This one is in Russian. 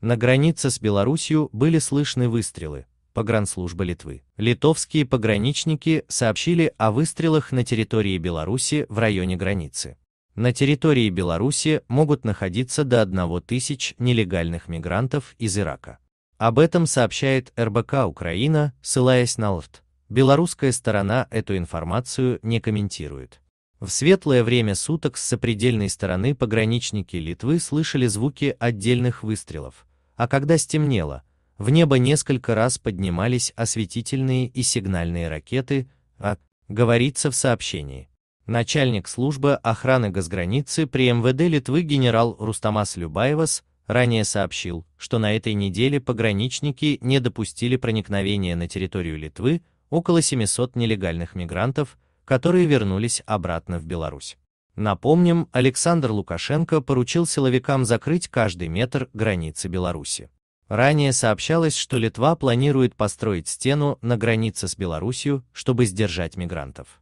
На границе с Белоруссией были слышны выстрелы. Погранслужба Литвы. Литовские пограничники сообщили о выстрелах на территории Беларуси в районе границы. На территории Беларуси могут находиться до 1 тысяч нелегальных мигрантов из Ирака. Об этом сообщает РБК Украина, ссылаясь на ЛФТ. Белорусская сторона эту информацию не комментирует. В светлое время суток с сопредельной стороны пограничники Литвы слышали звуки отдельных выстрелов – а когда стемнело, в небо несколько раз поднимались осветительные и сигнальные ракеты, а, говорится в сообщении. Начальник службы охраны госграницы при МВД Литвы генерал Рустамас Любаевас ранее сообщил, что на этой неделе пограничники не допустили проникновения на территорию Литвы около 700 нелегальных мигрантов, которые вернулись обратно в Беларусь. Напомним, Александр Лукашенко поручил силовикам закрыть каждый метр границы Беларуси. Ранее сообщалось, что Литва планирует построить стену на границе с Беларусью, чтобы сдержать мигрантов.